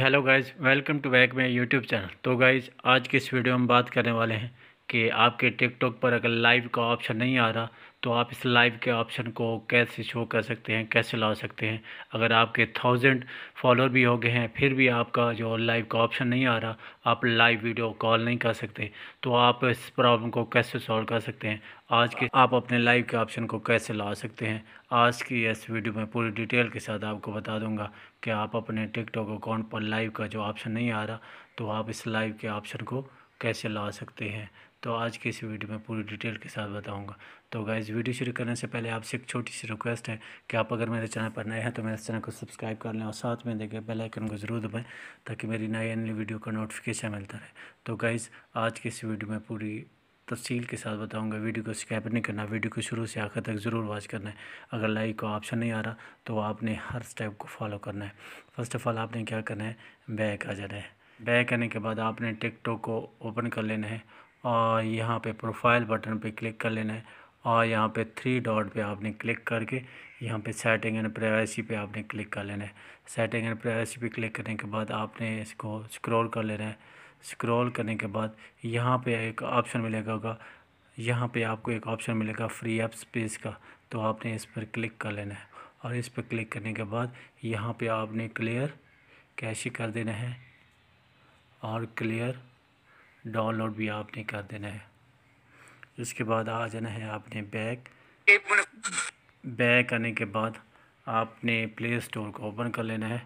hello guys welcome to back my YouTube channel तो guys आज के इस वीडियो में बात करने वाले हैं कि आपके टिकटॉक पर अगर लाइव का ऑप्शन नहीं आ रहा तो आप इस लाइव के ऑप्शन को कैसे शो कर सकते हैं कैसे ला सकते हैं अगर आपके थाउजेंड फॉलोअर भी हो गए हैं फिर भी आपका जो लाइव का ऑप्शन नहीं आ रहा आप लाइव वीडियो कॉल नहीं कर सकते तो आप इस प्रॉब्लम को कैसे सॉल्व कर सकते हैं आज के आप अपने लाइव के ऑप्शन को कैसे ला सकते हैं आज की इस वीडियो में पूरी डिटेल के साथ आपको बता दूँगा कि आप अपने टिकटॉक अकाउंट पर लाइव का जो ऑप्शन नहीं आ रहा तो आप इस लाइव के ऑप्शन को कैसे ला सकते हैं तो आज की इस वीडियो में पूरी डिटेल के साथ बताऊंगा तो गाइज वीडियो शुरू करने से पहले आपसे एक छोटी सी रिक्वेस्ट है कि आप अगर मेरे चैनल पर नए हैं तो मेरे चैनल को सब्सक्राइब कर लें और साथ में देखें बेल आइकन को ज़रूर दबाएं ताकि मेरी नई नई वीडियो का नोटिफिकेशन मिलता रहे तो गाइज़ आज की इस वीडियो में पूरी तफसील के साथ बताऊंगा वीडियो को स्कैप नहीं करना वीडियो को शुरू से आखिर तक ज़रूर वॉच करना है अगर लाइक का ऑप्शन नहीं आ रहा तो आपने हर स्टेप को फॉलो करना है फ़र्स्ट ऑफ़ ऑल आपने क्या करना है बैक आ जाना है बैक आने के बाद आपने टिकटॉक को ओपन कर लेना है और यहाँ पे प्रोफाइल बटन पे क्लिक कर लेना है और यहाँ पे थ्री डॉट पे आपने क्लिक करके यहाँ पे सेटिंग एंड प्राइवेसी पे आपने क्लिक कर लेना है सेटिंग एंड प्राइवेसी पे क्लिक करने के बाद आपने इसको स्क्रॉल कर लेना है स्क्रॉल करने के बाद यहाँ पे एक ऑप्शन मिलेगा होगा यहाँ पे आपको एक ऑप्शन मिलेगा फ्री एप स्पेस का तो आपने इस पर क्लिक कर लेना है और इस पर क्लिक करने के बाद यहाँ पर आपने क्लियर कैश कर देना है और क्लियर डाउनलोड भी आपने कर देना है उसके बाद आ जाना है आपने बैक बैक आने के बाद आपने प्ले स्टोर को ओपन कर लेना है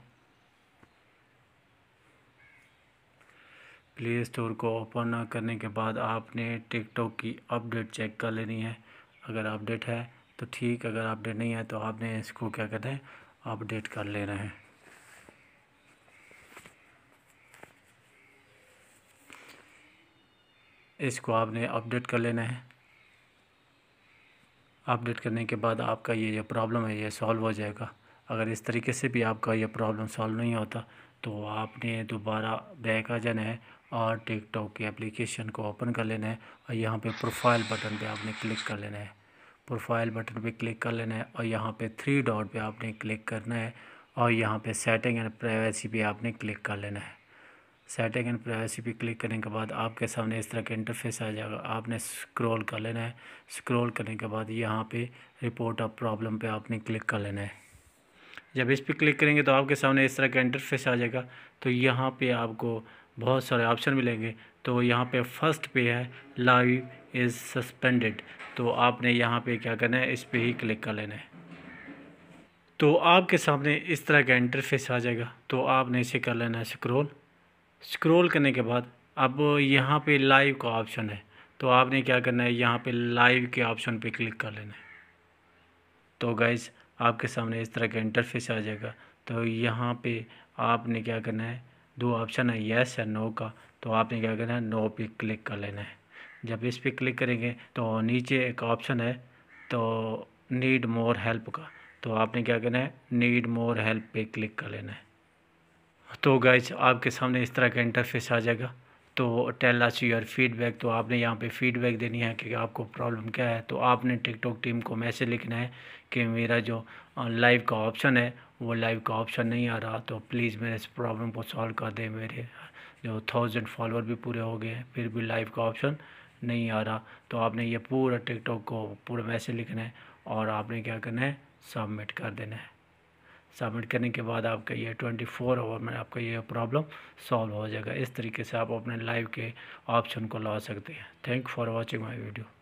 प्ले स्टोर को ओपन करने के बाद आपने टिकटॉक की अपडेट चेक कर लेनी है अगर अपडेट है तो ठीक अगर अपडेट नहीं है तो आपने इसको क्या करना है अपडेट कर लेना है इसको आपने अपडेट कर लेना है अपडेट करने के बाद आपका ये जो प्रॉब्लम है ये सॉल्व हो जाएगा अगर इस तरीके से भी आपका ये प्रॉब्लम सॉल्व नहीं होता तो आपने दोबारा बैक आ जाना है और टिकटॉक की एप्लीकेशन को ओपन कर लेना है और यहाँ पे प्रोफाइल बटन पे आपने क्लिक कर लेना है प्रोफाइल बटन पे क्लिक कर लेना है और यहाँ पे थ्री डॉट पे आपने क्लिक करना है और यहाँ पे सेटिंग एंड प्राइवेसी पे आपने क्लिक कर लेना है सेटिंग एंड प्राइवेसी पे क्लिक करने के बाद आपके सामने इस तरह का इंटरफेस आ जाएगा आपने स्क्रॉल कर लेना है स्क्रॉल करने के बाद यहाँ पे रिपोर्ट ऑफ प्रॉब्लम पे आपने क्लिक कर लेना है जब इस पर क्लिक करेंगे तो आपके सामने इस तरह का इंटरफेस आ जाएगा तो यहाँ पे आपको बहुत सारे ऑप्शन मिलेंगे तो यहाँ पे फर्स्ट पे है लाइव इज़ सस्पेंडेड तो आपने यहाँ पर क्या करना है इस पर ही क्लिक कर लेना है तो आपके सामने इस तरह का इंटरफेस आ जाएगा तो आपने इसे कर लेना है स्क्रोल स्क्रॉल करने के बाद अब यहाँ पे लाइव का ऑप्शन है तो आपने क्या करना है यहाँ पे लाइव के ऑप्शन पे क्लिक कर लेना है तो गाइज आपके सामने इस तरह का इंटरफेस आ जाएगा तो यहाँ पे आपने क्या करना है दो ऑप्शन है येस या नो का तो आपने क्या करना है नो पे क्लिक कर लेना है जब इस पर क्लिक करेंगे तो नीचे एक ऑप्शन है तो नीड मोर हेल्प का तो आपने क्या करना है नीड मोर हेल्प पे क्लिक कर लेना है तो गाइज आपके सामने इस तरह का इंटरफेस आ जाएगा तो टेल अस योर फीडबैक तो आपने यहाँ पे फीडबैक देनी है कि आपको प्रॉब्लम क्या है तो आपने टिकटॉक टीम को मैसेज लिखना है कि मेरा जो लाइव का ऑप्शन है वो लाइव का ऑप्शन नहीं आ रहा तो प्लीज़ मेरे इस प्रॉब्लम को सॉल्व कर दें मेरे जो थाउजेंड फॉलोअर भी पूरे हो गए फिर भी लाइव का ऑप्शन नहीं आ रहा तो आपने ये पूरा टिकटॉक को पूरा मैसेज लिखना है और आपने क्या करना है सबमिट कर देना है सबमिट करने के बाद आपका ये ट्वेंटी फोर आवर में आपका ये प्रॉब्लम सॉल्व हो जाएगा इस तरीके से आप अपने लाइव के ऑप्शन को ला सकते हैं thank for watching my video